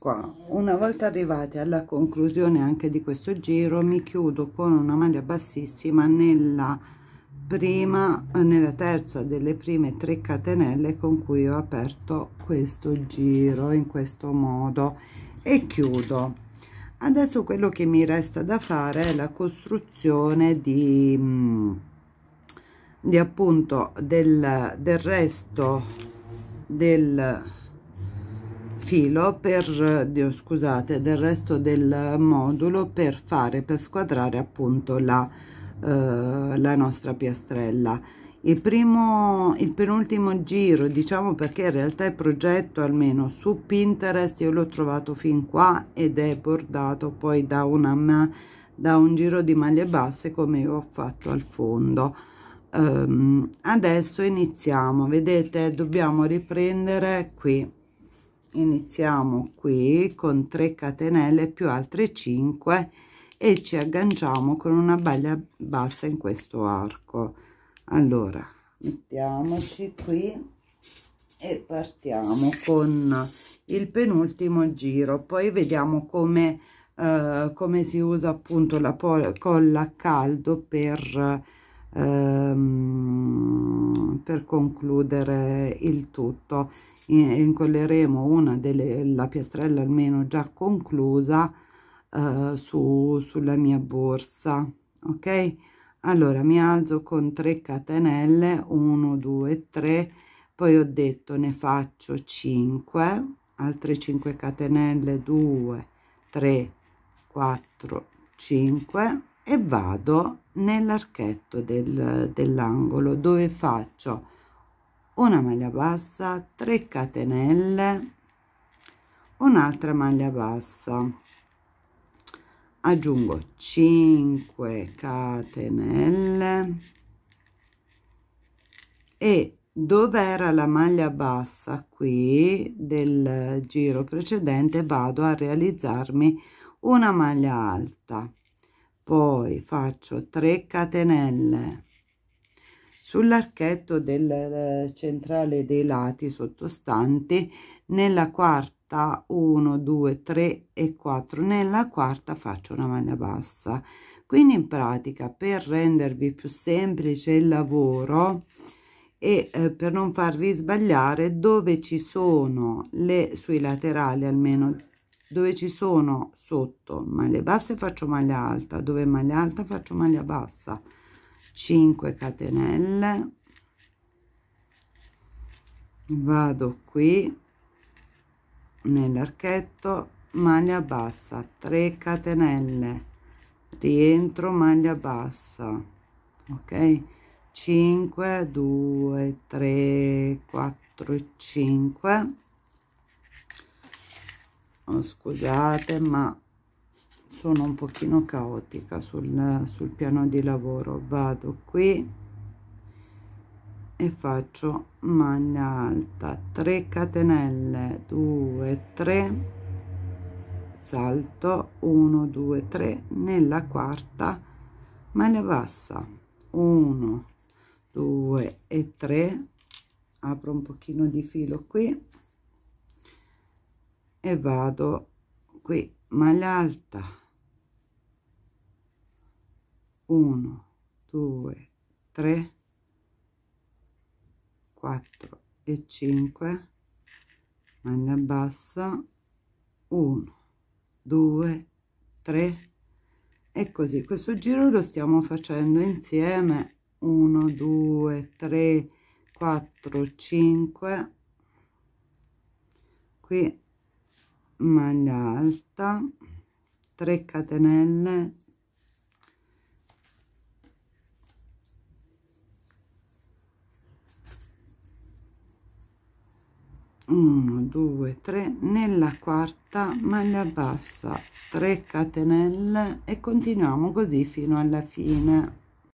qua una volta arrivati alla conclusione anche di questo giro mi chiudo con una maglia bassissima nella prima nella terza delle prime 3 catenelle con cui ho aperto questo giro in questo modo e chiudo adesso quello che mi resta da fare è la costruzione di, mm, di appunto del, del resto del filo per eh, scusate del resto del modulo per fare per squadrare appunto la, eh, la nostra piastrella il primo il penultimo giro diciamo perché in realtà il progetto almeno su pinterest io l'ho trovato fin qua ed è bordato poi da una da un giro di maglie basse come ho fatto al fondo um, adesso iniziamo vedete dobbiamo riprendere qui iniziamo qui con 3 catenelle più altre 5 e ci agganciamo con una baglia bassa in questo arco allora mettiamoci qui e partiamo con il penultimo giro poi vediamo come eh, come si usa appunto la colla a caldo per ehm, per concludere il tutto incolleremo una delle la piastrella almeno già conclusa eh, su, sulla mia borsa ok allora mi alzo con 3 catenelle 1 2 3 poi ho detto ne faccio 5 altre 5 catenelle 2 3 4 5 e vado nell'archetto del, dell'angolo dove faccio una maglia bassa 3 catenelle un'altra maglia bassa aggiungo 5 catenelle e dove era la maglia bassa qui del giro precedente vado a realizzarmi una maglia alta poi faccio 3 catenelle sull'archetto del eh, centrale dei lati sottostanti nella quarta 1 2 3 e 4 nella quarta faccio una maglia bassa quindi in pratica per rendervi più semplice il lavoro e eh, per non farvi sbagliare dove ci sono le sui laterali almeno dove ci sono sotto maglie basse faccio maglia alta dove maglia alta faccio maglia bassa 5 catenelle vado qui nell'archetto maglia bassa 3 catenelle rientro maglia bassa ok 5 2 3 4 5 Oh, scusate ma sono un pochino caotica sul, sul piano di lavoro vado qui e faccio maglia alta 3 catenelle 2 3 salto 1 2 3 nella quarta maglia bassa 1 2 e 3 apro un pochino di filo qui e vado qui maglia alta 1 2 3 4 e 5 maglia bassa 1 2 3 e così questo giro lo stiamo facendo insieme 1 2 3 4 5 qui maglia alta 3 catenelle Uno, due, tre. nella quarta maglia bassa 3 catenelle e continuiamo così fino alla fine